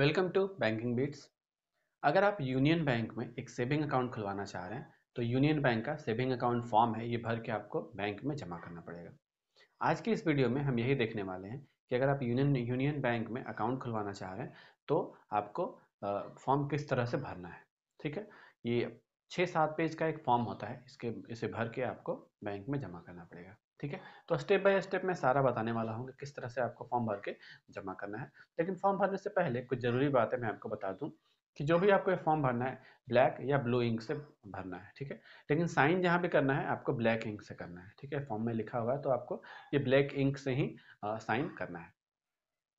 welcome to banking beats अगर आप union Bank में एक सेविंग अकाउंट खुलवाना चाह रहे हैं तो यूनियन बैंक का सेविंग अकाउंट फॉर्म है ये भर के आपको बैंक में जमा करना पड़ेगा आज की इस वीडियो में हम यही देखने वाले हैं कि अगर आप यूनियन यूनियन बैंक में अकाउंट खुलवाना चाह रहे हैं तो आपको फॉर्म किस तरह से भरना है ठीक है ये छः सात पेज का एक फॉर्म होता है इसके इसे भर के आपको बैंक में जमा करना पड़ेगा ठीक है तो स्टेप बाय स्टेप मैं सारा बताने वाला हूँ कि किस तरह से आपको फॉर्म भर के जमा करना है लेकिन फॉर्म भरने से पहले कुछ ज़रूरी बातें मैं आपको बता दूँ कि जो भी आपको ये फॉर्म भरना है ब्लैक या ब्लू इंक से भरना है ठीक है लेकिन साइन जहाँ भी करना है आपको ब्लैक इंक से करना है ठीक है फॉर्म में लिखा हुआ है तो आपको ये ब्लैक इंक से ही साइन करना है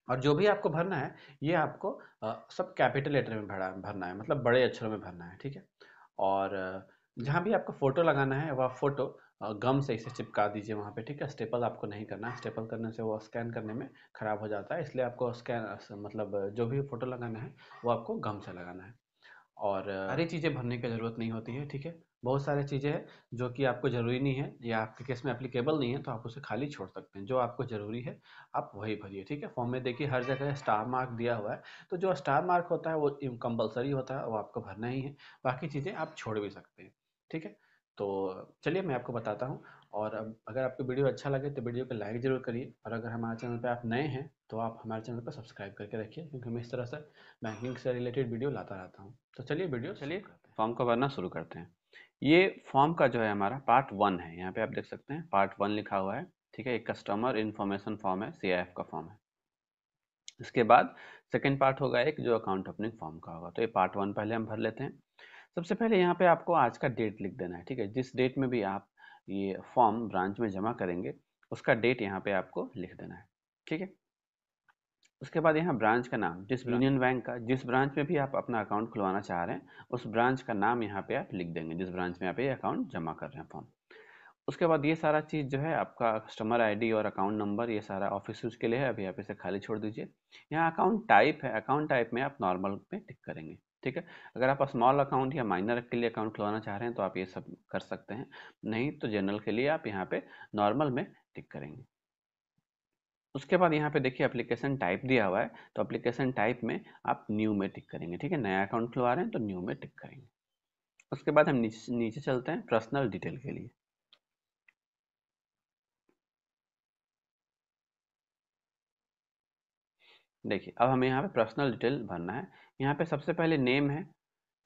और जो भी आपको भरना है ये आपको आ, सब कैपिटल लेटर में भरा भरना है मतलब बड़े अक्षरों में भरना है ठीक है और जहाँ भी आपको फ़ोटो लगाना है वह फ़ोटो गम से इसे चिपका दीजिए वहाँ पे ठीक है स्टेपल आपको नहीं करना है स्टेपल करने से वो स्कैन करने में ख़राब हो जाता है इसलिए आपको स्कैन मतलब जो भी फ़ोटो लगाना है वो आपको गम से लगाना है और सारी चीज़ें भरने की ज़रूरत नहीं होती है ठीक है बहुत सारी चीज़ें हैं जो कि आपको ज़रूरी नहीं है या आपके केस में एप्लीकेबल नहीं है तो आप उसे खाली छोड़ सकते हैं जो आपको ज़रूरी है आप वही भरिए ठीक है फॉर्म में देखिए हर जगह स्टार मार्क दिया हुआ है तो जो स्टार मार्क होता है वो कंपलसरी होता है वो आपको भरना ही है बाकी चीज़ें आप छोड़ भी सकते हैं ठीक है तो चलिए मैं आपको बताता हूँ और अब अगर आपको वीडियो अच्छा लगे तो वीडियो को लाइक ज़रूर करिए और अगर हमारे चैनल पर आप नए हैं तो आप हमारे चैनल पर सब्सक्राइब करके रखिए क्योंकि मैं इस तरह से बैंकिंग से रिलेटेड वीडियो लाता रहता हूँ तो चलिए वीडियो चलिए फॉर्म को भरना शुरू करते हैं ये फॉर्म का जो है हमारा पार्ट वन है यहाँ पर आप देख सकते हैं पार्ट वन लिखा हुआ है ठीक है एक कस्टमर इन्फॉर्मेशन फॉर्म है सी का फॉर्म है इसके बाद सेकेंड पार्ट होगा एक जो अकाउंट ओपनिंग फॉर्म का होगा तो ये पार्ट वन पहले हम भर लेते हैं सबसे पहले यहाँ पे आपको आज का डेट लिख देना है ठीक है जिस डेट में भी आप ये फॉर्म ब्रांच में जमा करेंगे उसका डेट यहाँ पे आपको लिख देना है ठीक है उसके बाद यहाँ ब्रांच का नाम जिस यूनियन बैंक का जिस ब्रांच में भी आप अपना अकाउंट खुलवाना चाह रहे हैं उस ब्रांच का नाम यहाँ पे आप लिख देंगे जिस ब्रांच में आप ये अकाउंट जमा कर रहे हैं फॉर्म उसके बाद ये सारा चीज़ जो है आपका कस्टमर आईडी और अकाउंट नंबर ये सारा ऑफिस के लिए है अभी आप इसे खाली छोड़ दीजिए यहाँ अकाउंट टाइप है अकाउंट टाइप में आप नॉर्मल पे टिक करेंगे ठीक है अगर आप स्मॉल अकाउंट या माइनर के लिए अकाउंट खुलवाना चाह रहे हैं तो आप ये सब कर सकते हैं नहीं तो जनरल के लिए आप यहाँ पे नॉर्मल में टिक करेंगे उसके बाद यहाँ पे देखिए एप्लीकेशन टाइप दिया हुआ है तो एप्लीकेशन टाइप में आप न्यू में टिक करेंगे ठीक है नया अकाउंट खुलवा रहे हैं तो न्यू में टिक करेंगे उसके बाद हम नीचे, नीचे चलते हैं पर्सनल डिटेल के लिए देखिए अब हमें यहाँ पे पर्सनल डिटेल भरना है यहाँ पे सबसे पहले नेम है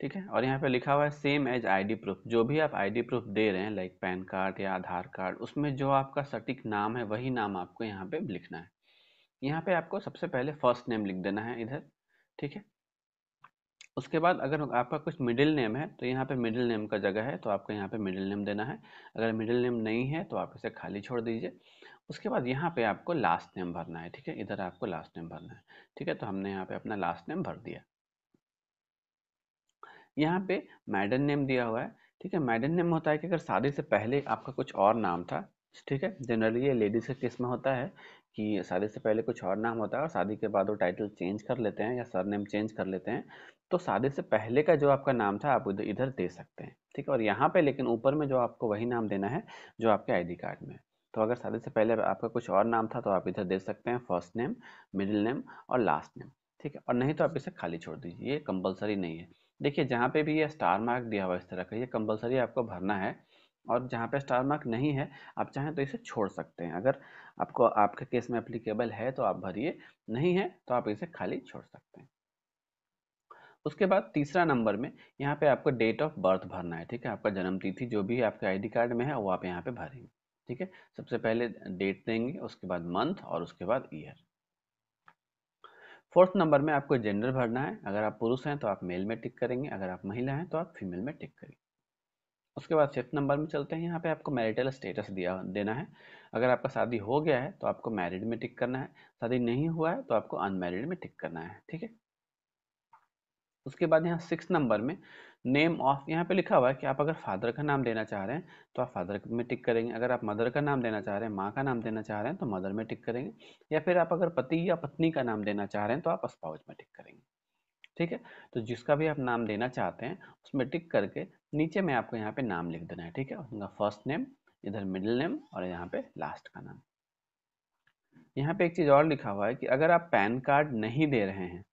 ठीक है और यहाँ पे लिखा हुआ है सेम एज आईडी प्रूफ जो भी आप आईडी प्रूफ दे रहे हैं लाइक पैन कार्ड या आधार कार्ड उसमें जो आपका सटीक नाम है वही नाम आपको यहाँ पे लिखना है यहाँ पे आपको सबसे पहले फर्स्ट नेम लिख देना है इधर ठीक है उसके बाद अगर आपका कुछ मिडिल नेम है तो यहाँ पे मिडिल नेम का जगह है तो आपको यहाँ पे मिडिल नेम देना है अगर मिडिल नेम नहीं है तो आप इसे खाली छोड़ दीजिए उसके बाद यहाँ पे आपको लास्ट नेम भरना है ठीक है इधर आपको लास्ट नेम भरना है ठीक है तो हमने यहाँ पे अपना लास्ट नेम भर दिया यहाँ पे मैडन नेम दिया हुआ है ठीक है मैडन नेम होता है कि अगर शादी से पहले आपका कुछ और नाम था ठीक है जनरली ये लेडीज़ का किस्म होता है कि शादी से पहले कुछ और नाम होता है और शादी के बाद वो टाइटल चेंज कर लेते हैं या सर नेम चेंज कर लेते हैं तो शादी से पहले का जो आपका नाम था आप इधर दे सकते हैं ठीक है और यहाँ पर लेकिन ऊपर में जो आपको वही नाम देना है जो आपके आई कार्ड में तो अगर शादी से पहले आपका कुछ और नाम था तो आप इधर दे सकते हैं फर्स्ट नेम मिडिल नेम और लास्ट नेम ठीक है और नहीं तो आप इसे खाली छोड़ दीजिए ये कंपलसरी नहीं है देखिए जहाँ पे भी ये स्टार मार्क दिया हुआ इस तरह का ये कंपलसरी आपको भरना है और जहाँ पे स्टार मार्क नहीं है आप चाहें तो इसे छोड़ सकते हैं अगर आपको आपके केस में अप्लीकेबल है तो आप भरिए नहीं है तो आप इसे खाली छोड़ सकते हैं उसके बाद तीसरा नंबर में यहाँ पे आपको डेट ऑफ बर्थ भरना है ठीक है आपका जन्म तिथि जो भी आपके आईडी कार्ड में है वो आप यहाँ पे भरेंगे ठीक है सबसे पहले डेट देंगे उसके बाद मंथ और उसके बाद ईयर फोर्थ नंबर में आपको जेंडर भरना है अगर आप पुरुष हैं तो आप मेल में टिक करेंगे अगर आप महिला हैं तो आप फीमेल में टिक करेंगे उसके बाद फिफ्थ नंबर में चलते हैं यहाँ पे आपको मैरिटल स्टेटस दिया देना है अगर आपका शादी हो गया है तो आपको मैरिड में टिक करना है शादी नहीं हुआ है तो आपको अनमैरिड में टिक करना है ठीक है उसके बाद यहाँ सिक्स नंबर में नेम ऑफ यहाँ पे लिखा हुआ है कि आप अगर फादर का नाम देना चाह रहे हैं तो आप फादर में टिक करेंगे अगर आप मदर का नाम देना चाह रहे हैं माँ का नाम देना चाह रहे हैं तो मदर में टिक करेंगे या फिर आप अगर पति या पत्नी का नाम देना चाह रहे हैं तो आप स्पाउज में टिक करेंगे ठीक है तो जिसका भी आप नाम देना चाहते हैं उसमें टिक करके नीचे में आपको यहाँ पे नाम लिख देना है ठीक है उनका फर्स्ट नेम इधर मिडिल नेम और यहाँ पे लास्ट का नाम यहाँ पे एक चीज़ और लिखा हुआ है कि अगर आप पैन कार्ड नहीं दे रहे हैं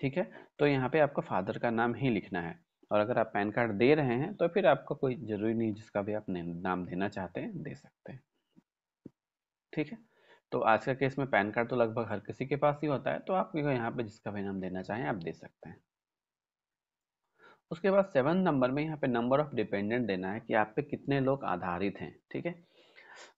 ठीक है तो यहाँ पे आपको फादर का नाम ही लिखना है और अगर आप पैन कार्ड दे रहे हैं तो फिर आपका कोई ज़रूरी नहीं जिसका भी आप नाम देना चाहते हैं दे सकते हैं ठीक है तो आज का केस में पैन कार्ड तो लगभग हर किसी के पास ही होता है तो आप यहाँ पे जिसका भी नाम देना चाहें आप दे सकते हैं उसके बाद सेवन नंबर में यहाँ पे नंबर ऑफ डिपेंडेंट देना है कि आप पे कितने लोग आधारित हैं ठीक है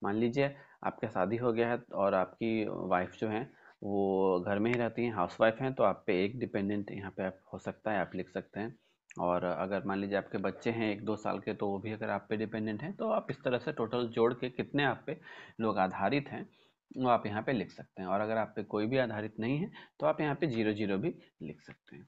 मान लीजिए आपका शादी हो गया है और आपकी वाइफ जो है वो घर में ही रहती हैं हाउस वाइफ हैं तो आप पे एक डिपेंडेंट यहाँ पे आप हो सकता है आप लिख सकते हैं और अगर मान लीजिए आपके बच्चे हैं एक दो साल के तो वो भी अगर आप पे डिपेंडेंट हैं तो आप इस तरह से टोटल जोड़ के कितने आप पे लोग आधारित हैं वो आप यहाँ पे लिख सकते हैं और अगर आप पे कोई भी आधारित नहीं है तो आप यहाँ पे जीरो जीरो भी लिख सकते हैं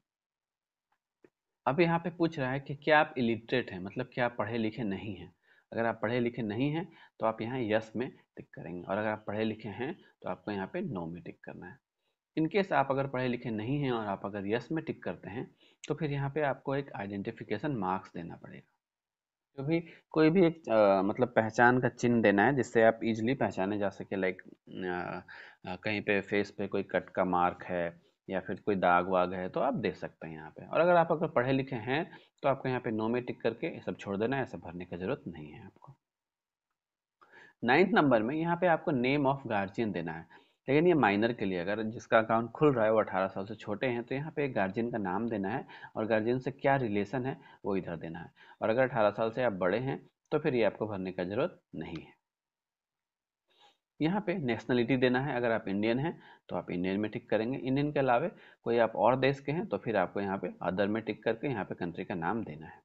अब यहाँ पे पूछ रहा है कि क्या आप इलिटरेट हैं मतलब क्या आप पढ़े लिखे नहीं हैं अगर आप पढ़े लिखे नहीं हैं तो आप यहाँ यस में टिक करेंगे और अगर आप पढ़े लिखे हैं तो आपको यहाँ पे नो में टिक करना है इनकेस आप अगर पढ़े लिखे नहीं हैं और आप अगर यस में टिक करते हैं तो फिर यहाँ पे आपको एक आइडेंटिफिकेशन मार्क्स देना पड़ेगा जो भी कोई भी एक आ, मतलब पहचान का चिन्ह देना है जिससे आप इजीली पहचाने जा सके लाइक कहीं पे फेस पे कोई कट का मार्क है या फिर कोई दाग वाग है तो आप दे सकते हैं यहाँ पे और अगर आप अगर पढ़े लिखे हैं तो आपको यहाँ पे नो में टिक करके ये सब छोड़ देना है ऐसा भरने की ज़रूरत नहीं है आपको नाइन्थ नंबर में यहाँ पे आपको नेम ऑफ गार्जियन देना है लेकिन ये माइनर के लिए अगर जिसका अकाउंट खुल रहा है वो अठारह साल से छोटे हैं तो यहाँ पे गार्जियन का नाम देना है और गार्जियन से क्या रिलेशन है वो इधर देना है और अगर अठारह साल से आप बड़े हैं तो फिर ये आपको भरने का ज़रूरत नहीं है यहाँ पे नेशनलिटी देना है अगर आप इंडियन हैं तो आप इंडियन में टिक करेंगे इंडियन के अलावे कोई आप और देश के हैं तो फिर आपको यहाँ पे अदर में टिक करके यहाँ पे कंट्री का नाम देना है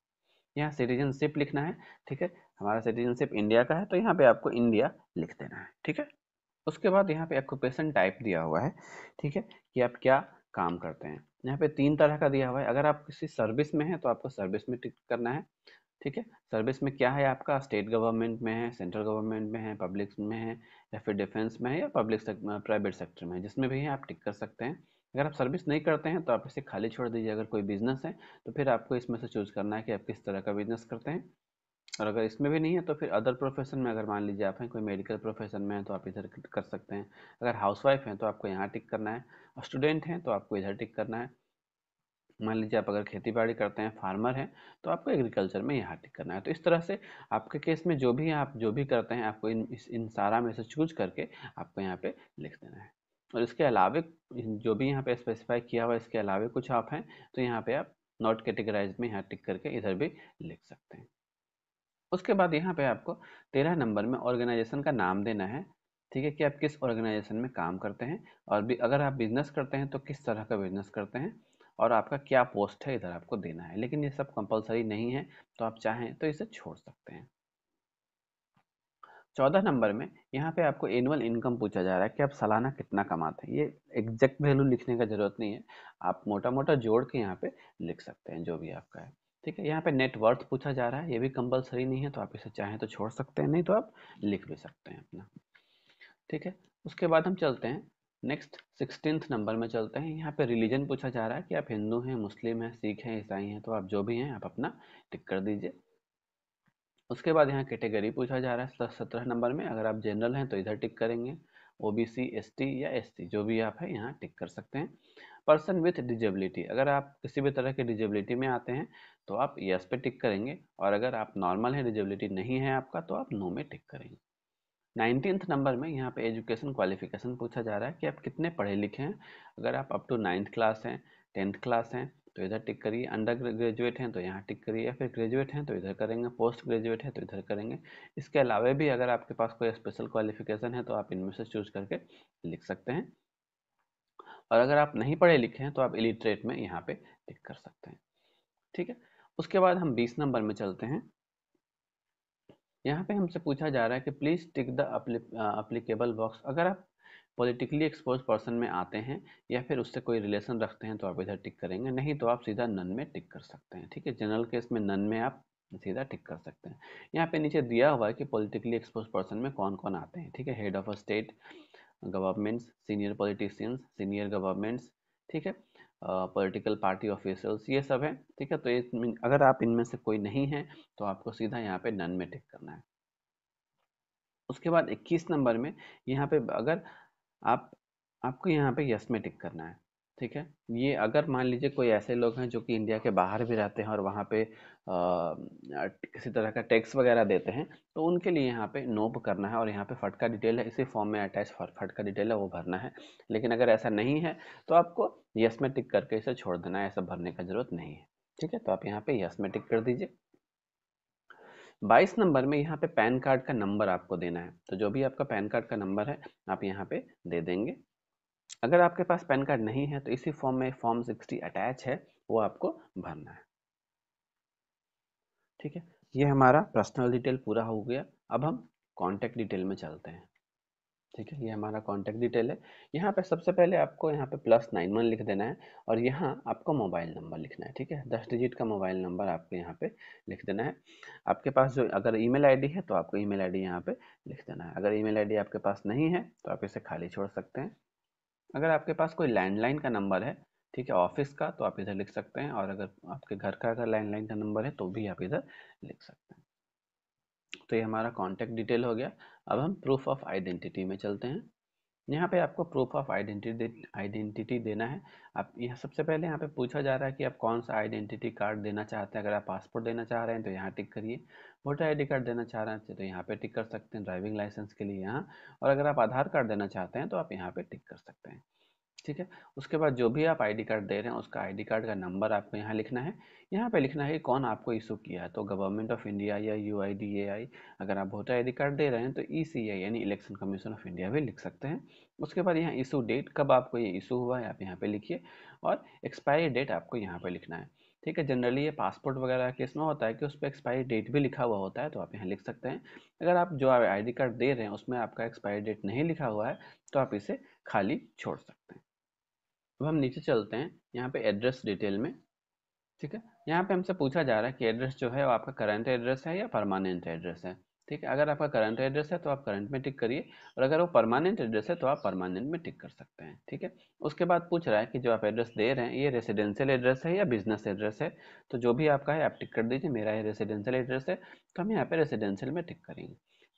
यहाँ सिटीजनशिप लिखना है ठीक है हमारा सिटीजनशिप इंडिया का है तो यहाँ पे आपको इंडिया लिख देना है ठीक है उसके बाद यहाँ पे ऑक्यूपेशन टाइप दिया हुआ है ठीक है कि आप क्या काम करते हैं यहाँ पे तीन तरह का दिया हुआ है अगर आप किसी सर्विस में हैं तो आपको सर्विस में टिक करना है ठीक है सर्विस में क्या है आपका स्टेट गवर्नमेंट में है सेंट्रल गवर्नमेंट में है पब्लिक में है या फिर डिफेंस में है या पब्लिक प्राइवेट सेक्टर में है जिसमें भी है आप टिक कर सकते हैं अगर आप सर्विस नहीं करते हैं तो आप इसे खाली छोड़ दीजिए अगर कोई बिजनेस है तो फिर आपको इसमें से चूज़ करना है कि आप किस तरह का बिजनेस करते हैं और अगर इसमें भी नहीं है तो फिर अदर प्रोफेशन में अगर मान लीजिए आप हैं कोई मेडिकल प्रोफेशन में है तो आप इधर कर सकते हैं अगर हाउसवाइफ हैं तो आपको यहाँ टिक करना है और स्टूडेंट हैं तो आपको इधर टिक करना है मान लीजिए आप अगर खेती बाड़ी करते हैं फार्मर हैं तो आपको एग्रीकल्चर में यहाँ टिक करना है तो इस तरह से आपके केस में जो भी आप जो भी करते हैं आपको इन इन सारा में से चूज करके आपको यहाँ पे लिख देना है और इसके अलावे जो भी यहाँ पे स्पेसिफाई किया हुआ है इसके अलावे कुछ आप हैं तो यहाँ पे आप नॉट कैटेगराइज में यहाँ टिक करके इधर भी लिख सकते हैं उसके बाद यहाँ पे आपको तेरह नंबर में ऑर्गेनाइजेशन का नाम देना है ठीक है कि आप किस ऑर्गेनाइजेशन में काम करते हैं और भी अगर आप बिजनेस करते हैं तो किस तरह का बिजनेस करते हैं और आपका क्या पोस्ट है इधर आपको देना है लेकिन ये सब कंपलसरी नहीं है तो आप चाहें तो इसे छोड़ सकते हैं चौदह नंबर में यहाँ पे आपको एनुअल इनकम पूछा जा रहा है कि आप सालाना कितना कमाते हैं ये एग्जैक्ट वैल्यू लिखने का जरूरत नहीं है आप मोटा मोटा जोड़ के यहाँ पे लिख सकते हैं जो भी आपका है ठीक है यहाँ पे नेटवर्थ पूछा जा रहा है ये भी कंपल्सरी नहीं है तो आप इसे चाहें तो छोड़ सकते हैं नहीं तो आप लिख भी सकते हैं अपना ठीक है उसके बाद हम चलते हैं नेक्स्ट सिक्सटीन नंबर में चलते हैं यहाँ पे रिलीजन पूछा जा रहा है कि आप हिंदू हैं मुस्लिम हैं सिख हैं ईसाई हैं तो आप जो भी हैं आप अपना टिक कर दीजिए उसके बाद यहाँ कैटेगरी पूछा जा रहा है सत्रह नंबर में अगर आप जनरल हैं तो इधर टिक करेंगे O B C S T या एस जो भी आप है यहाँ टिक कर सकते हैं पर्सन विथ डिजेबिलिटी अगर आप किसी भी तरह के डिजेबिलिटी में आते हैं तो आप यस पे टिक करेंगे और अगर आप नॉर्मल हैं डिजेबिलिटी नहीं है आपका तो आप नो में टिक करेंगे नाइनटीन नंबर में यहाँ पे एजुकेशन क्वालिफिकेशन पूछा जा रहा है कि आप कितने पढ़े लिखे हैं अगर आप अप टू नाइन्थ क्लास हैं टेंथ क्लास हैं तो इधर टिक करिए अंडर ग्रेजुएट हैं तो यहाँ टिक करिए फिर ग्रेजुएट हैं तो इधर करेंगे पोस्ट ग्रेजुएट है तो इधर करेंगे इसके अलावा भी अगर आपके पास कोई स्पेशल क्वालिफिकेशन है तो आप इनमें से चूज करके लिख सकते हैं और अगर आप नहीं पढ़े लिखे हैं तो आप इलिटरेट में यहाँ पे टिक कर सकते हैं ठीक है उसके बाद हम बीस नंबर में चलते हैं यहाँ पे हमसे पूछा जा रहा है कि please tick the applicable box अगर आप पॉलिटिकली एक्सपोज पर्सन में आते हैं या फिर उससे कोई रिलेशन रखते हैं तो आप इधर टिक करेंगे नहीं तो आप सीधा नन में टिक कर सकते हैं ठीक है जनरल केस में नन में आप सीधा टिक कर सकते हैं यहाँ पे नीचे दिया हुआ है कि पॉलिटिकली एक्सपोज पर्सन में कौन कौन आते हैं ठीक है head of a state governments senior politicians senior governments ठीक है पॉलिटिकल पार्टी ऑफिशियल्स ये सब है ठीक है तो अगर आप इनमें से कोई नहीं है तो आपको सीधा यहाँ पे नन में टिक करना है उसके बाद 21 नंबर में यहाँ पे अगर आप आपको यहाँ पे यस में टिक करना है ठीक है ये अगर मान लीजिए कोई ऐसे लोग हैं जो कि इंडिया के बाहर भी रहते हैं और वहाँ पे किसी तरह का टैक्स वगैरह देते हैं तो उनके लिए यहाँ पे नोब करना है और यहाँ पे फटका डिटेल है इसी फॉर्म में अटैच फट का डिटेल है वो भरना है लेकिन अगर ऐसा नहीं है तो आपको यस में टिक करके इसे छोड़ देना है ऐसा भरने का जरूरत नहीं है ठीक है तो आप यहाँ पे यस में टिक कर दीजिए बाईस नंबर में यहाँ पे पैन कार्ड का नंबर आपको देना है तो जो भी आपका पैन कार्ड का नंबर है आप यहाँ पे दे देंगे अगर आपके पास पैन कार्ड नहीं है तो इसी फॉर्म में फॉर्म सिक्सटी अटैच है वो आपको भरना है ठीक है ये हमारा पर्सनल डिटेल पूरा हो गया अब हम कॉन्टैक्ट डिटेल में चलते हैं ठीक है ये हमारा कॉन्टैक्ट डिटेल है यहाँ पे सबसे पहले आपको यहाँ पे प्लस नाइन वन लिख देना है और यहाँ आपको मोबाइल नंबर लिखना है ठीक है दस डिजिट का मोबाइल नंबर आपको यहाँ पे लिख देना है आपके पास जो अगर ईमेल आईडी है तो आपको ईमेल आईडी यहाँ पे लिख देना है अगर ईमेल आईडी आपके पास नहीं है तो आप इसे खाली छोड़ सकते हैं अगर आपके पास कोई लैंडलाइन का नंबर है ठीक है ऑफिस का तो आप इधर लिख सकते हैं और अगर आपके घर का अगर लैंडलाइन का नंबर है तो भी आप इधर लिख सकते हैं तो ये हमारा कॉन्टैक्ट डिटेल हो गया अब हम प्रूफ ऑफ आइडेंटिटी में चलते हैं यहाँ पे आपको प्रूफ ऑफ आइडेंटिटी आइडेंटिटी देना है आप यहाँ सबसे पहले यहाँ पे पूछा जा रहा है कि आप कौन सा आइडेंटिटी कार्ड देना चाहते हैं अगर आप पासपोर्ट देना चाह रहे हैं तो यहाँ टिक करिए वोटर आई कार्ड देना चाह रहे हैं तो यहाँ पे टिक कर सकते हैं ड्राइविंग लाइसेंस के लिए यहाँ और अगर आप आधार कार्ड देना चाहते हैं तो आप यहाँ पे टिक कर सकते हैं ठीक है उसके बाद जो भी आप आईडी कार्ड दे रहे हैं उसका आईडी कार्ड का नंबर आपको यहाँ लिखना है यहाँ पे लिखना है कौन आपको इशू किया है तो गवर्नमेंट ऑफ इंडिया या यू अगर आप वोटर आई कार्ड दे रहे हैं तो ई यानी इलेक्शन कमीशन ऑफ इंडिया भी लिख सकते हैं उसके बाद यहाँ इशू डेट कब आपको ये इशू हुआ है आप यहाँ पर लिखिए और एक्सपायरी डेट आपको यहाँ पर लिखना है ठीक है जनरली ये पासपोर्ट वगैरह केस में होता है कि उस पर एक्सपायरी डेट भी लिखा हुआ होता है तो आप यहाँ लिख सकते हैं अगर आप जो आईडी कार्ड दे रहे हैं उसमें आपका एक्सपायरी डेट नहीं लिखा हुआ है तो आप इसे खाली छोड़ सकते हैं अब हम नीचे चलते हैं यहाँ पे एड्रेस डिटेल में ठीक है यहाँ पे हमसे पूछा जा रहा है कि एड्रेस जो है वो आपका करंट एड्रेस है या परमानेंट एड्रेस है ठीक है अगर आपका करंट एड्रेस है तो आप करंट में टिक करिए और अगर वो परमानेंट एड्रेस है तो आप परमानेंट में टिक कर सकते हैं ठीक है उसके बाद पूछ रहा है कि जो आप एड्रेस दे रहे हैं ये रेसिडेंशियल एड्रेस है या बिजनेस एड्रेस है तो जो भी आपका है आप टिक कर दीजिए मेरा ये रेसिडेंशियल एड्रेस है तो हम यहाँ पर रेसिडेंशियल में टिक करेंगे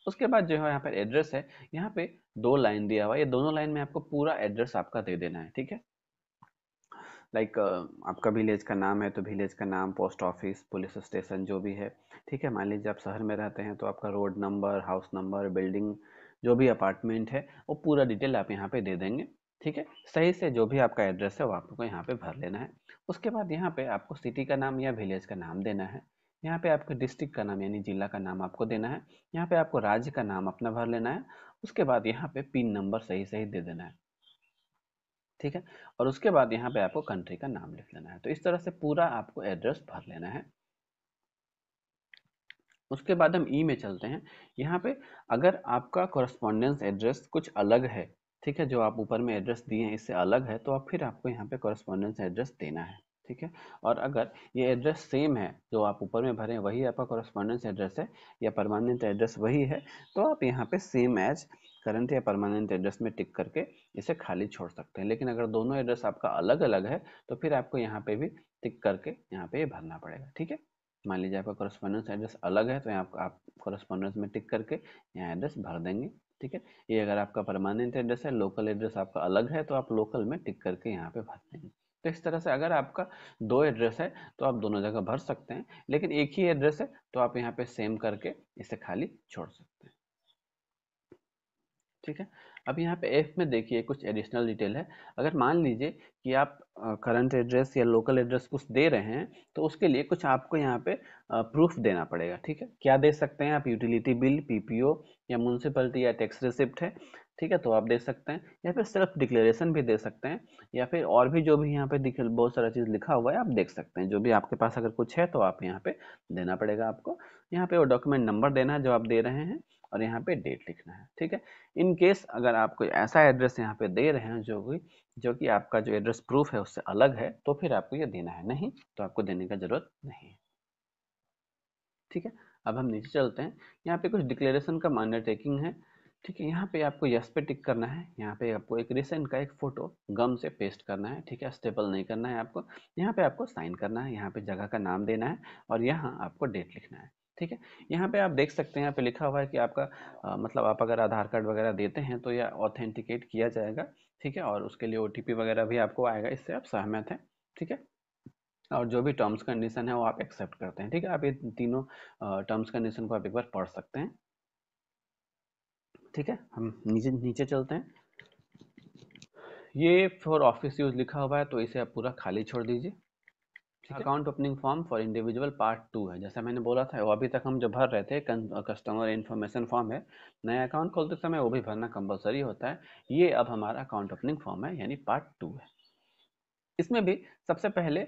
उसके बाद जो है यहाँ पर एड्रेस है यहाँ पे दो लाइन दिया हुआ है ये दोनों लाइन में आपको पूरा एड्रेस आपका दे देना है ठीक है लाइक like, uh, आपका विलेज का नाम है तो विलेज का नाम पोस्ट ऑफिस पुलिस स्टेशन जो भी है ठीक है मान लीजिए आप शहर में रहते हैं तो आपका road number house number building जो भी अपार्टमेंट है वो पूरा डिटेल आप यहाँ पे दे देंगे ठीक है सही से जो भी आपका एड्रेस है वो आपको यहाँ पे भर लेना है उसके बाद यहाँ पे आपको सिटी का नाम या विलेज का नाम देना है यहाँ पे आपके डिस्ट्रिक्ट का नाम यानी जिला का नाम आपको देना है यहाँ पे आपको राज्य का नाम अपना भर लेना है उसके बाद यहाँ पे पिन नंबर सही सही दे देना है ठीक है और उसके बाद यहाँ पे आपको कंट्री का नाम लिख लेना है तो इस तरह से पूरा आपको एड्रेस भर लेना है उसके बाद हम ई e में चलते हैं यहाँ पे अगर आपका कॉरेस्पॉन्डेंस एड्रेस कुछ अलग है ठीक है जो आप ऊपर में एड्रेस दिए हैं इससे अलग है तो आप फिर आपको यहाँ पे कॉरेस्पॉन्डेंस एड्रेस देना है ठीक है और अगर ये एड्रेस सेम है जो आप ऊपर में भरे वही आपका कॉरेस्पॉन्डेंस एड्रेस है या परमानेंट एड्रेस वही है तो आप यहाँ पे सेम एज करंट या परमानेंट एड्रेस में टिक करके इसे खाली छोड़ सकते हैं लेकिन अगर दोनों एड्रेस आपका अलग अलग है तो फिर आपको यहाँ पे भी टिक करके यहाँ पे भरना पड़ेगा ठीक है मान लीजिए आपका कॉरेस्पॉन्डेंस एड्रेस अलग है तो यहाँ आप कॉरेस्पॉन्डेंस में टिक करके यहाँ एड्रेस भर देंगे ठीक है ये अगर आपका परमानेंट एड्रेस है लोकल एड्रेस आपका अलग है तो आप लोकल में टिक करके यहाँ पे भर देंगे तो इस तरह से अगर आपका दो एड्रेस है तो आप दोनों जगह भर सकते हैं लेकिन एक ही एड्रेस है तो आप यहाँ पे सेम करके इसे खाली छोड़ सकते हैं ठीक है अब यहाँ पे एफ में देखिए कुछ एडिशनल डिटेल है अगर मान लीजिए कि आप करंट एड्रेस या लोकल एड्रेस कुछ दे रहे हैं तो उसके लिए कुछ आपको यहाँ पे प्रूफ देना पड़ेगा ठीक है क्या दे सकते हैं आप यूटिलिटी बिल पीपीओ या म्यूनसिपलिटी या टैक्स रिसिप्ट है ठीक है तो आप दे सकते हैं या फिर सेल्फ डिक्लेरेशन भी दे सकते हैं या फिर और भी जो भी यहाँ पे दिख बहुत सारा चीज़ लिखा हुआ है आप देख सकते हैं जो भी आपके पास अगर कुछ है तो आप यहाँ पे देना पड़ेगा आपको यहाँ पे वो डॉक्यूमेंट नंबर देना है जो आप दे रहे हैं और यहाँ पे डेट लिखना है ठीक है इन केस अगर आप कोई ऐसा एड्रेस यहाँ पे दे रहे हैं जो कि जो कि आपका जो एड्रेस प्रूफ है उससे अलग है तो फिर आपको ये देना है नहीं तो आपको देने का ज़रूरत नहीं है ठीक है अब हम नीचे चलते हैं यहाँ पे कुछ डिक्लेरेशन का अंडरटेकिंग है ठीक है यहाँ पे आपको यस पे टिक करना है यहाँ पे आपको एक रिसेंट का एक फोटो गम से पेस्ट करना है ठीक है स्टेपल नहीं करना है आपको यहाँ पे आपको साइन करना है यहाँ पे जगह का नाम देना है और यहाँ आपको डेट लिखना है ठीक है यहाँ पे आप देख सकते हैं यहाँ पे लिखा हुआ है कि आपका आ, मतलब आप अगर आधार कार्ड वगैरह देते हैं तो यह ऑथेंटिकेट किया जाएगा ठीक है और उसके लिए ओ वगैरह भी आपको आएगा इससे आप सहमत हैं ठीक है और जो भी टर्म्स कंडीशन है वो आप एक्सेप्ट करते हैं ठीक है आप ये तीनों टर्म्स कंडीशन को आप एक बार पढ़ सकते हैं ठीक है हम नीचे नीचे चलते हैं ये फॉर ऑफिस यूज लिखा हुआ है तो इसे आप पूरा खाली छोड़ दीजिए account opening form for individual part two है जैसा मैंने बोला था वो अभी तक हम जो भर रहे थे कस्टमर इन्फॉर्मेशन फॉर्म है नया अकाउंट खोलते समय वो भी भरना कंपलसरी होता है ये अब हमारा अकाउंट ओपनिंग फॉर्म है यानी पार्ट टू है इसमें भी सबसे पहले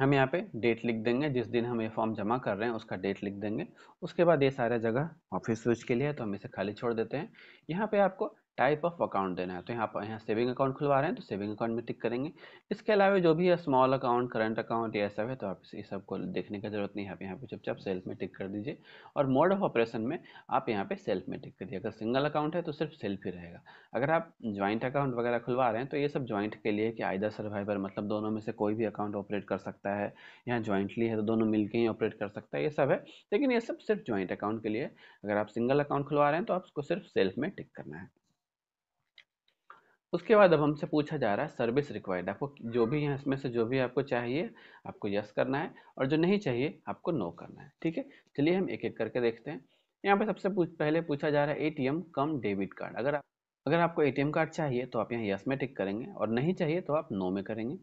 हम यहाँ पे डेट लिख देंगे जिस दिन हम ये फॉर्म जमा कर रहे हैं उसका डेट लिख देंगे उसके बाद ये सारे जगह ऑफिस स्विच के लिए है तो हम इसे खाली छोड़ देते हैं यहाँ पे आपको टाइप ऑफ अकाउंट देना है तो यहाँ पर यहाँ सेविंग अकाउंट खुलवा रहे हैं तो सेविंग अकाउंट में टिक करेंगे इसके अलावा जो भी है स्मॉल अकाउंट करंट अकाउंट ये सब है तो आप इस सबको देखने की जरूरत नहीं है आप यहाँ पे चुपचाप सेल्फ में टिक कर दीजिए और मोड ऑफ ऑपरेशन में आप यहाँ पे सेल्फ में टिक करिए अगर सिंगल अकाउंट है तो सिर्फ सेल्फ ही रहेगा अगर आप ज्वाइंट अकाउंट वगैरह खुलवा रहे हैं तो ये सब ज्वाइंट के लिए कि आयदा सर्वाइवर मतलब दोनों में से कोई भी अकाउंट ऑपरेट कर सकता है यहाँ ज्वाइंटली है तो दोनों मिलकर ही ऑपरेट कर सकता है ये सब है लेकिन ये सब सिर्फ ज्वाइंट अकाउंट के लिए अगर आप सिंगल अकाउंट खुलवा रहे हैं तो आपको सिर्फ सेल्फ में टिक करना है उसके बाद अब हमसे पूछा जा रहा है सर्विस रिक्वायर्ड आपको जो भी है इसमें से जो भी आपको चाहिए आपको यस करना है और जो नहीं चाहिए आपको नो करना है ठीक है चलिए हम एक एक करके देखते हैं यहाँ पे सबसे पूछ, पहले पूछा जा रहा है एटीएम कम डेबिट कार्ड अगर आप अगर आपको एटीएम कार्ड चाहिए तो आप यहाँ यस में टिक करेंगे और नहीं चाहिए तो आप नो में करेंगे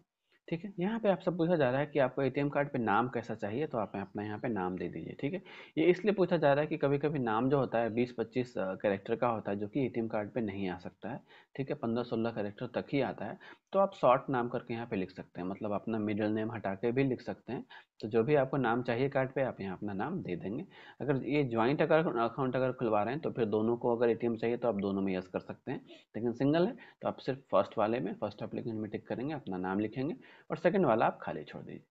ठीक है यहाँ पे आपसे पूछा जा रहा है कि आपको एटीएम कार्ड पे नाम कैसा चाहिए तो आप अपना यहाँ पे नाम दे दीजिए ठीक है ये इसलिए पूछा जा रहा है कि कभी कभी नाम जो होता है 20-25 कैरेक्टर का होता है जो कि एटीएम कार्ड पे नहीं आ सकता है ठीक है 15-16 करेक्टर तक ही आता है तो आप शॉर्ट नाम करके यहाँ पे लिख सकते हैं मतलब अपना मिडिल नेम हटा के भी लिख सकते हैं तो जो भी आपको नाम चाहिए कार्ड पर आप यहाँ अपना नाम दे देंगे अगर ये ज्वाइंट अगर अकाउंट अगर खुलवा रहे हैं तो फिर दोनों को अगर ए चाहिए तो आप दोनों में यस कर सकते हैं लेकिन सिंगल है तो आप सिर्फ फर्स्ट वाले में फर्स्ट अप्लीकेशन में टिक करेंगे अपना नाम लिखेंगे और सेकेंड वाला आप खाली छोड़ दीजिए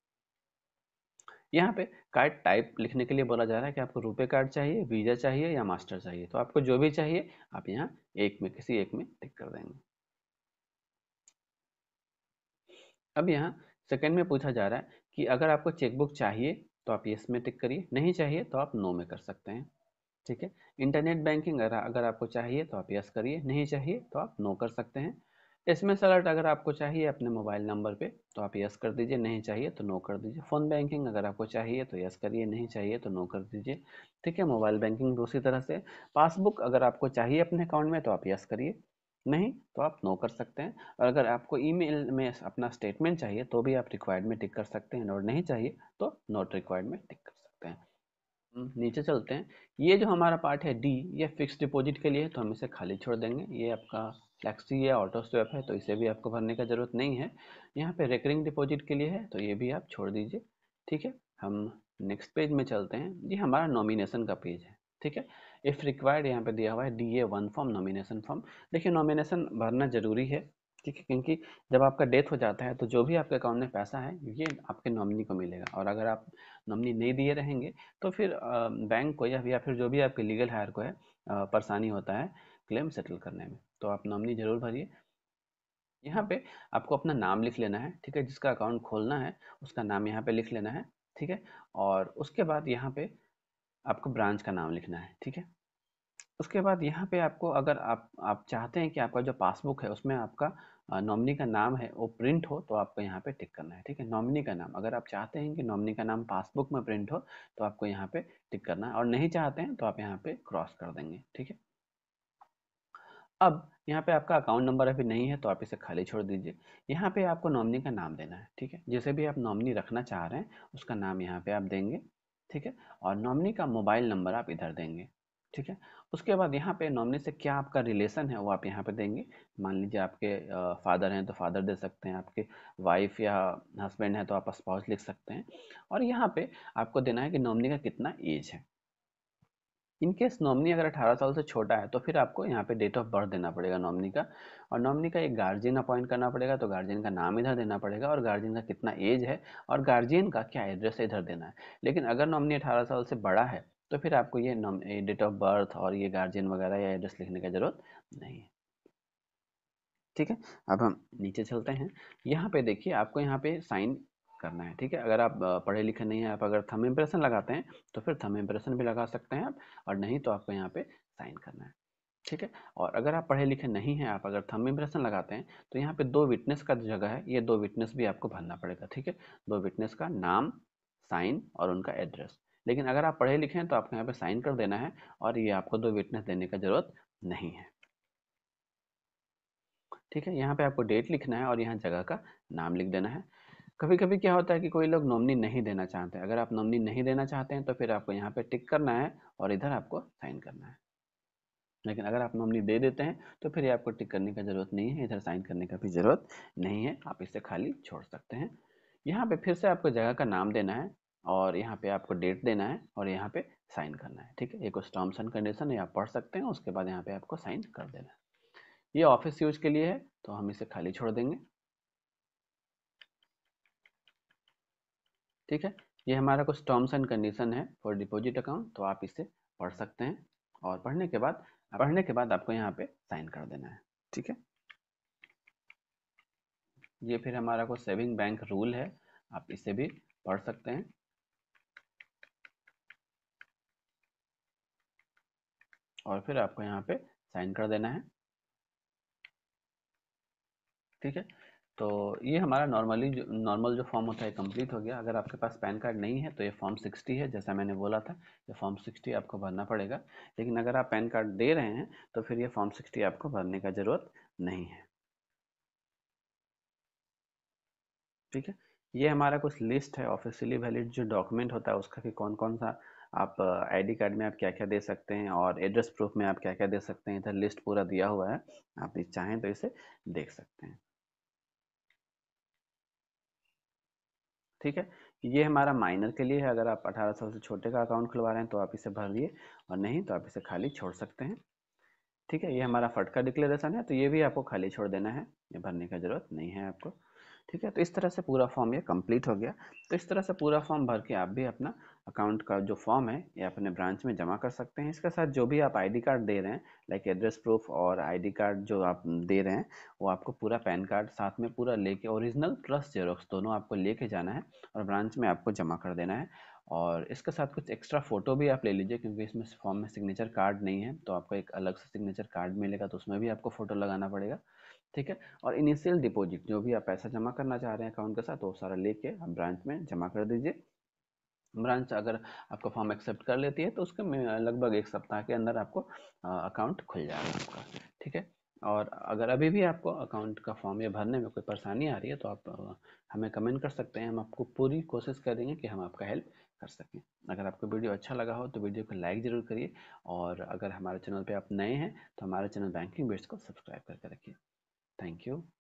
यहाँ पे कार्ड टाइप लिखने के लिए बोला जा रहा है कि आपको रुपए कार्ड चाहिए वीज़ा चाहिए या मास्टर चाहिए तो आपको जो भी चाहिए आप यहाँ एक में किसी एक में टिक कर देंगे अब यहाँ सेकेंड में पूछा जा रहा है कि अगर आपको चेकबुक चाहिए तो आप येस में टिक करिए नहीं चाहिए तो आप नो में कर सकते हैं ठीक है इंटरनेट बैंकिंग अगर आपको चाहिए तो आप यस करिए नहीं चाहिए तो आप नो कर सकते हैं एस अलर्ट अगर आपको चाहिए अपने मोबाइल नंबर पे तो आप यस कर दीजिए नहीं चाहिए तो नो कर दीजिए फ़ोन बैंकिंग अगर आपको चाहिए तो यस करिए नहीं चाहिए तो नो कर दीजिए ठीक है मोबाइल बैंकिंग दूसरी तरह से पासबुक अगर आपको चाहिए अपने अकाउंट में तो आप यस करिए नहीं तो आप नो कर सकते हैं और अगर आपको ईमेल में अपना स्टेटमेंट चाहिए तो भी आप रिक्वायर्ड में टिक कर सकते हैं और नहीं चाहिए तो नोट रिक्वायर्ड में टिक कर सकते हैं हम्म, नीचे चलते हैं ये जो हमारा पार्ट है डी ये फिक्स डिपॉजिट के लिए है तो हम इसे खाली छोड़ देंगे ये आपका फ्लैक्सी या ऑटो स्वैप है तो इसे भी आपको भरने का ज़रूरत नहीं है यहाँ पे रेकरिंग डिपॉजिट के लिए है तो ये भी आप छोड़ दीजिए ठीक है हम नेक्स्ट पेज में चलते हैं ये हमारा नॉमिनेशन का पेज है ठीक है इफ़ रिक्वायर्ड यहाँ पे दिया हुआ है D A one form nomination form देखिए नॉमिनेशन भरना ज़रूरी है ठीक है क्योंकि जब आपका डेथ हो जाता है तो जो भी आपके अकाउंट में पैसा है ये आपके नॉमिनी को मिलेगा और अगर आप नॉमिनी नहीं दिए रहेंगे तो फिर बैंक को या फिर जो भी आपके लीगल हायर को है परेशानी होता है क्लेम सेटल करने में तो आप नॉमनी जरूर भरिए यहाँ पे आपको अपना नाम लिख लेना है ठीक है जिसका अकाउंट खोलना है उसका नाम यहाँ पे लिख लेना है ठीक है और उसके बाद यहाँ पे आपको ब्रांच का नाम लिखना है ठीक है उसके बाद यहाँ पे आपको अगर आप आप चाहते हैं कि आपका जो पासबुक है उसमें आपका नॉमिनी का नाम है वो प्रिंट हो तो आपको यहाँ पे टिक करना है ठीक है नॉमिनी का नाम अगर आप चाहते हैं कि नॉमिनी का नाम पासबुक में प्रिंट हो तो आपको यहाँ पे टिक करना है और नहीं चाहते हैं तो आप यहाँ पे क्रॉस कर देंगे ठीक है अब यहाँ पे आपका अकाउंट नंबर अभी नहीं है तो आप इसे खाली छोड़ दीजिए यहाँ पे आपको नॉमनी का नाम देना है ठीक है जैसे भी आप नॉमनी रखना चाह रहे हैं उसका नाम यहाँ पे आप देंगे ठीक है और नॉमनी का मोबाइल नंबर आप इधर देंगे ठीक है उसके बाद यहाँ पे नॉमनी से क्या आपका रिलेशन है वो आप यहाँ पे देंगे मान लीजिए आपके फादर हैं तो फादर दे सकते हैं आपके वाइफ या हस्बैंड हैं तो आप स्पाउस लिख सकते हैं और यहाँ पे आपको देना है कि नॉमनी का कितना एज है इनकेस नॉमनी अगर 18 साल से छोटा है तो फिर आपको यहाँ पे डेट ऑफ बर्थ देना पड़ेगा नॉमनी का और नॉमनी का एक गार्जियन अपॉइंट करना पड़ेगा तो गार्जियन का नाम इधर देना पड़ेगा और गार्जियन का कितना एज है और गार्जियन का क्या एड्रेस इधर देना है लेकिन अगर नॉमनी अठारह साल से बड़ा है तो फिर आपको ये डेट ऑफ बर्थ और ये गार्जियन वगैरह या एड्रेस लिखने की जरूरत नहीं है ठीक है अब हम नीचे चलते हैं यहाँ पे देखिए आपको यहाँ पे साइन करना है ठीक है अगर आप पढ़े लिखे नहीं हैं आप अगर थम इम्प्रेशन लगाते हैं तो फिर थम इम्प्रेशन भी लगा सकते हैं आप और नहीं तो आपको यहाँ पे साइन करना है ठीक है और अगर आप पढ़े लिखे नहीं हैं आप अगर थम इम्प्रेशन लगाते हैं तो यहाँ पे दो विटनेस का जगह है ये दो विटनेस भी आपको भरना पड़ेगा ठीक है दो विटनेस का नाम साइन और उनका एड्रेस लेकिन अगर आप पढ़े लिखे हैं तो आपको यहाँ पे साइन कर देना है और ये आपको दो विटनेस देने का जरूरत नहीं है ठीक है यहाँ पे आपको डेट लिखना है और यहाँ जगह का नाम लिख देना है कभी-कभी क्या होता है कि कोई लोग नॉमनी नहीं देना चाहते अगर आप नॉमनी नहीं देना चाहते हैं तो फिर आपको यहाँ पे टिक करना है और इधर आपको साइन करना है लेकिन अगर आप नॉमनी दे देते हैं तो फिर ये आपको टिक करने का ज़रूरत नहीं है इधर साइन करने का भी ज़रूरत नहीं है आप इसे खाली छोड़ सकते हैं यहाँ पे फिर से आपको जगह का नाम देना है और यहाँ पे आपको डेट देना है और यहाँ पे साइन करना है ठीक है ये कुछ टर्म्स एंड कंडीशन है आप पढ़ सकते हैं उसके बाद यहाँ पे आपको साइन कर देना है ये ऑफिस यूज के लिए है तो हम इसे खाली छोड़ देंगे ठीक है ये हमारा कुछ टर्म्स एंड कंडीशन है फॉर डिपॉजिट अकाउंट तो आप इसे पढ़ सकते हैं और पढ़ने के बाद पढ़ने के बाद आपको यहाँ पे साइन कर देना है ठीक है ये फिर हमारा कुछ सेविंग बैंक रूल है आप इसे भी पढ़ सकते हैं और फिर आपको यहाँ पे साइन कर देना है ठीक है तो ये हमारा नॉर्मली जो नॉर्मल जो फॉर्म होता है कंप्लीट हो गया अगर आपके पास पैन कार्ड नहीं है तो ये फॉर्म 60 है जैसा मैंने बोला था ये फॉर्म 60 आपको भरना पड़ेगा लेकिन अगर आप पैन कार्ड दे रहे हैं तो फिर ये फॉर्म 60 आपको भरने का ज़रूरत नहीं है ठीक है ये हमारा कुछ लिस्ट है ऑफिशियली वैलिड जो डॉक्यूमेंट होता है उसका कि कौन कौन सा आप आईडी कार्ड में आप क्या क्या दे सकते हैं और एड्रेस प्रूफ में आप क्या क्या दे सकते हैं इधर लिस्ट पूरा दिया हुआ है आप चाहें तो इसे देख सकते हैं ठीक है ये हमारा माइनर के लिए है अगर आप साल से छोटे का अकाउंट खुलवा रहे हैं तो आप इसे भर दिए और नहीं तो आप इसे खाली छोड़ सकते हैं ठीक है ये हमारा फटका डिक्लेरेशन है तो ये भी आपको खाली छोड़ देना है ये भरने का जरूरत नहीं है आपको ठीक है तो इस तरह से पूरा फॉर्म ये कंप्लीट हो गया तो इस तरह से पूरा फॉर्म भर के आप भी अपना अकाउंट का जो फॉर्म है ये अपने ब्रांच में जमा कर सकते हैं इसके साथ जो भी आप आईडी कार्ड दे रहे हैं लाइक एड्रेस प्रूफ और आईडी कार्ड जो आप दे रहे हैं वो आपको पूरा पैन कार्ड साथ में पूरा लेके ओरिजिनल प्लस जेरोक्स दोनों आपको लेके जाना है और ब्रांच में आपको जमा कर देना है और इसके साथ कुछ एक्स्ट्रा फ़ोटो भी आप ले लीजिए क्योंकि इसमें फॉर्म में सिग्नेचर कार्ड नहीं है तो आपको एक अलग से सिग्नेचर कार्ड मिलेगा तो उसमें भी आपको फ़ोटो लगाना पड़ेगा ठीक है और इनिशियल डिपॉजिट जो भी आप पैसा जमा करना चाह रहे हैं अकाउंट के साथ वो सारा लेके आप ब्रांच में जमा कर दीजिए ब्रांच अगर आपका फॉर्म एक्सेप्ट कर लेती है तो उसके लगभग एक सप्ताह के अंदर आपको अकाउंट खुल जाएगा आपका ठीक है और अगर अभी भी आपको अकाउंट का फॉर्म या भरने में कोई परेशानी आ रही है तो आप हमें कमेंट कर सकते हैं हम आपको पूरी कोशिश करेंगे कि हम आपका हेल्प कर सकें अगर आपको वीडियो अच्छा लगा हो तो वीडियो को लाइक ज़रूर करिए और अगर हमारे चैनल पे आप नए हैं तो हमारे चैनल बैंकिंग बेट्स को सब्सक्राइब करके रखिए थैंक यू